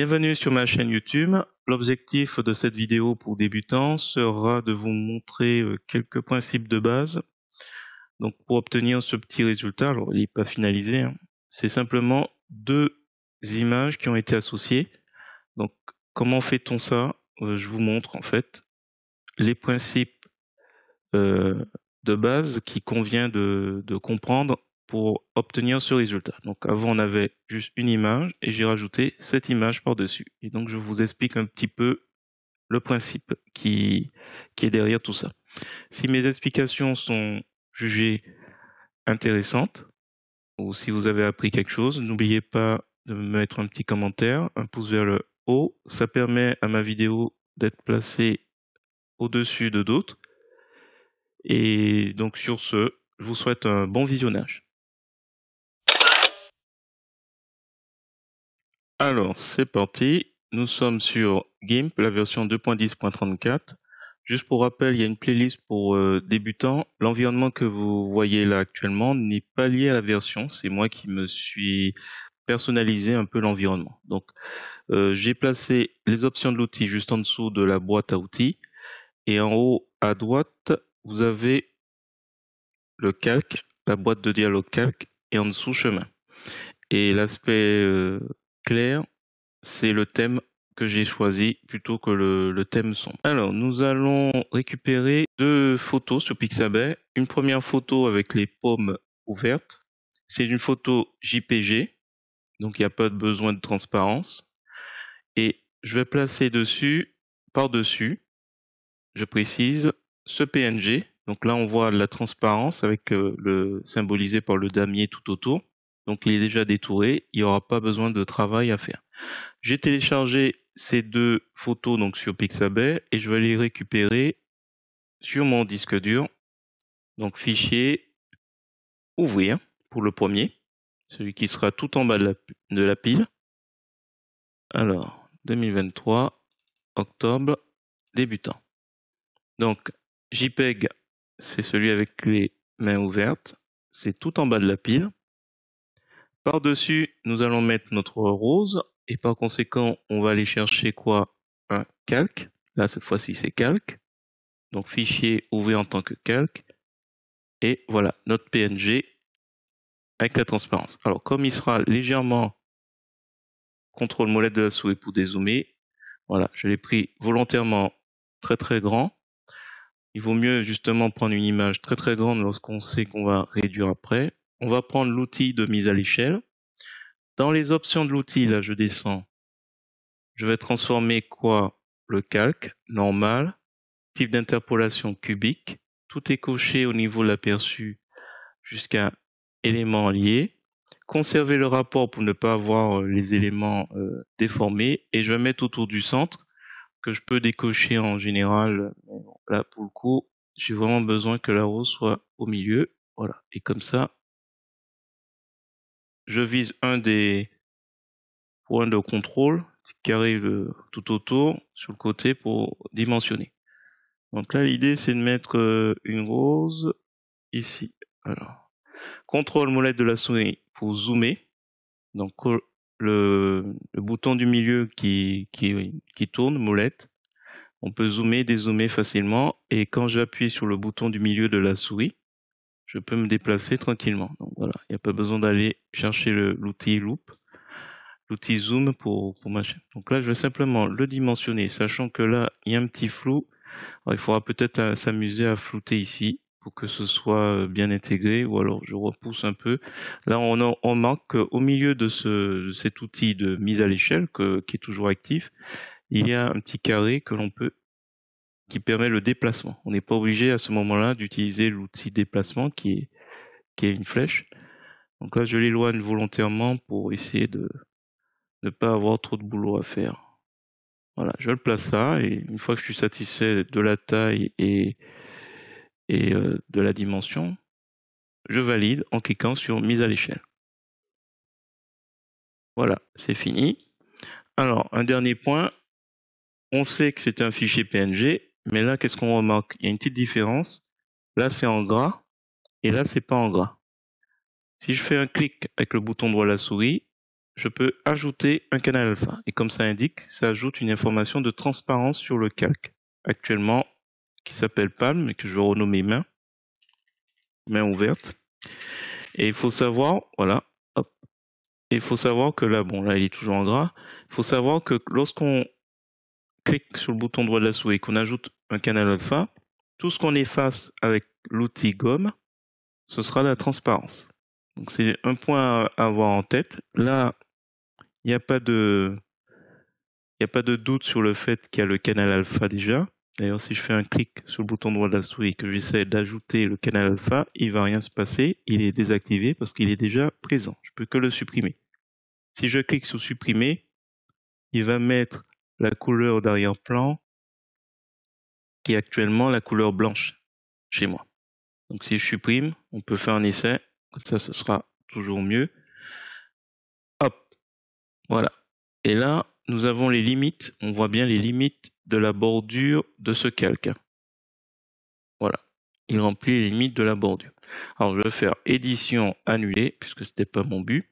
Bienvenue sur ma chaîne YouTube. L'objectif de cette vidéo pour débutants sera de vous montrer euh, quelques principes de base. Donc pour obtenir ce petit résultat, alors il n'est pas finalisé, hein. c'est simplement deux images qui ont été associées. Donc comment fait-on ça euh, Je vous montre en fait les principes euh, de base qu'il convient de comprendre pour obtenir ce résultat. Donc avant on avait juste une image et j'ai rajouté cette image par-dessus. Et donc je vous explique un petit peu le principe qui, qui est derrière tout ça. Si mes explications sont jugées intéressantes ou si vous avez appris quelque chose, n'oubliez pas de me mettre un petit commentaire, un pouce vers le haut. Ça permet à ma vidéo d'être placée au-dessus de d'autres. Et donc sur ce, je vous souhaite un bon visionnage. Alors, c'est parti. Nous sommes sur GIMP, la version 2.10.34. Juste pour rappel, il y a une playlist pour euh, débutants. L'environnement que vous voyez là actuellement n'est pas lié à la version. C'est moi qui me suis personnalisé un peu l'environnement. Donc, euh, j'ai placé les options de l'outil juste en dessous de la boîte à outils. Et en haut à droite, vous avez le calque, la boîte de dialogue calque, et en dessous chemin. Et l'aspect euh, c'est le thème que j'ai choisi plutôt que le, thème son. Alors, nous allons récupérer deux photos sur Pixabay. Une première photo avec les pommes ouvertes. C'est une photo JPG, donc il n'y a pas besoin de transparence. Et je vais placer dessus, par-dessus, je précise, ce PNG. Donc là, on voit la transparence avec euh, le symbolisé par le damier tout autour. Donc il est déjà détouré, il n'y aura pas besoin de travail à faire. J'ai téléchargé ces deux photos donc sur Pixabay et je vais les récupérer sur mon disque dur. Donc fichier, ouvrir pour le premier, celui qui sera tout en bas de la, de la pile. Alors, 2023, octobre, débutant. Donc JPEG, c'est celui avec les mains ouvertes, c'est tout en bas de la pile. Par-dessus, nous allons mettre notre rose et par conséquent, on va aller chercher quoi Un calque. Là, cette fois-ci, c'est calque. Donc, fichier ouvert en tant que calque. Et voilà, notre PNG avec la transparence. Alors, comme il sera légèrement contrôle molette de la souris pour dézoomer, voilà, je l'ai pris volontairement très très grand. Il vaut mieux justement prendre une image très très grande lorsqu'on sait qu'on va réduire après on va prendre l'outil de mise à l'échelle. Dans les options de l'outil, là, je descends. Je vais transformer quoi Le calque, normal, type d'interpolation cubique. Tout est coché au niveau de l'aperçu jusqu'à éléments liés. Conserver le rapport pour ne pas avoir euh, les éléments euh, déformés. Et je vais mettre autour du centre que je peux décocher en général. Là, pour le coup, j'ai vraiment besoin que la rose soit au milieu. Voilà. Et comme ça, je vise un des points de contrôle carré le, euh, tout autour sur le côté pour dimensionner. Donc là, l'idée, c'est de mettre euh, une rose ici. Alors, contrôle molette de la souris pour zoomer. Donc le, le bouton du milieu qui, qui, qui tourne, molette. On peut zoomer, dézoomer facilement. Et quand j'appuie sur le bouton du milieu de la souris, je peux me déplacer tranquillement. Donc voilà, il n'y a pas besoin d'aller chercher l'outil loop, l'outil zoom pour, pour ma chaîne. Donc là, je vais simplement le dimensionner, sachant que là, il y a un petit flou. il faudra peut-être euh, s'amuser à flouter ici pour que ce soit euh, bien intégré, ou alors je repousse un peu. Là, on, en, on qu'au euh, milieu de, ce, de cet outil de mise à l'échelle qui est toujours actif, il y a un petit carré que l'on peut qui permet le déplacement. On n'est pas obligé à ce moment-là d'utiliser l'outil déplacement qui est, une flèche. Donc là, je l'éloigne volontairement pour essayer de ne pas avoir trop de boulot à faire. Voilà, je le place là et une fois que je suis satisfait de la taille et, euh, de la dimension, je valide en cliquant sur mise à l'échelle. Voilà, c'est fini. Alors, un dernier point, on sait que c'est un fichier PNG mais là, qu'est-ce qu'on remarque Il y a une petite différence. Là, c'est en gras et là, c'est pas en gras. Si je fais un clic avec le bouton droit de la souris, je peux ajouter un canal alpha. Et comme ça indique, ça ajoute une information de transparence sur le calque. Actuellement, qui s'appelle Palm et que je vais renommer main. Main ouverte. Et il faut savoir, voilà, hop. il faut savoir que là, bon, là, il est toujours en gras. Il faut savoir que lorsqu'on clique sur le bouton droit de la souris qu'on ajoute un canal alpha, tout ce qu'on efface avec l'outil gomme, ce sera la transparence. Donc c'est un point à avoir en tête. Là, il n'y a pas de il n'y a pas de doute sur le fait qu'il y a le canal alpha déjà. D'ailleurs, si je fais un clic sur le bouton droit de la souris que j'essaie d'ajouter le canal alpha, il va rien se passer. Il est désactivé parce qu'il est déjà présent. Je peux que le supprimer. Si je clique sur supprimer, il va mettre la couleur d'arrière-plan, qui est actuellement la couleur blanche chez moi. Donc si je supprime, on peut faire un essai, comme ça ce sera toujours mieux. Hop, voilà. Et là, nous avons les limites, on voit bien les limites de la bordure de ce calque. Voilà, il remplit les limites de la bordure. Alors je vais faire édition annulée, puisque ce n'était pas mon but.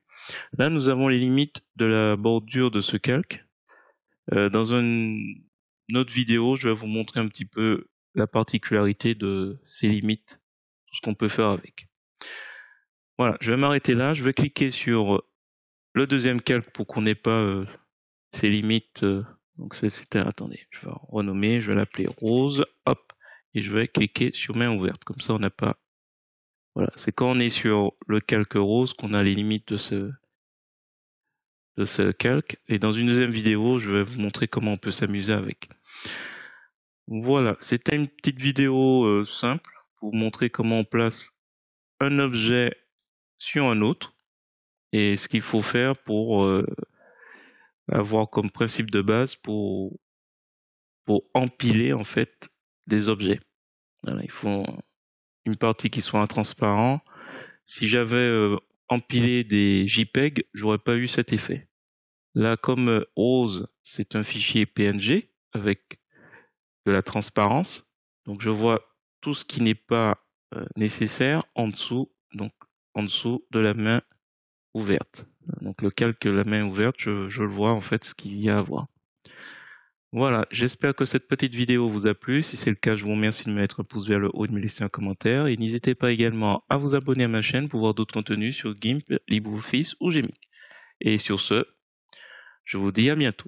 Là, nous avons les limites de la bordure de ce calque. Euh, dans, un, notre vidéo, je vais vous montrer un petit peu la particularité de ces limites, tout ce qu'on peut faire avec. Voilà, je vais m'arrêter là. Je vais cliquer sur euh, le deuxième calque pour qu'on n'ait pas euh, ces limites. Euh, donc c'était, attendez, je vais renommer, je vais l'appeler rose, hop, et je vais cliquer sur main ouverte. Comme ça, on n'a pas. Voilà, c'est quand on est sur le calque rose qu'on a les limites de ce, de ce calque. Et dans une deuxième vidéo, je vais vous montrer comment on peut s'amuser avec. Voilà, c'était une petite vidéo euh, simple pour montrer comment on place un objet sur un autre et ce qu'il faut faire pour euh, avoir comme principe de base pour, pour empiler en fait des objets. il faut une partie qui soit transparente, Si j'avais euh, empilé des JPEG, j'aurais pas eu cet effet. Là, comme Rose, euh, c'est un fichier PNG avec de la transparence. Donc, je vois tout ce qui n'est pas euh, nécessaire en dessous, donc en dessous de la main ouverte. Donc, le calque la main ouverte, je, le vois en fait ce qu'il y a à voir. Voilà, j'espère que cette petite vidéo vous a plu. Si c'est le cas, je vous remercie de mettre un pouce vers le haut et de me laisser un commentaire. Et n'hésitez pas également à vous abonner à ma chaîne pour voir d'autres contenus sur GIMP, LibreOffice ou Gemic. Et sur ce, je vous dis à bientôt.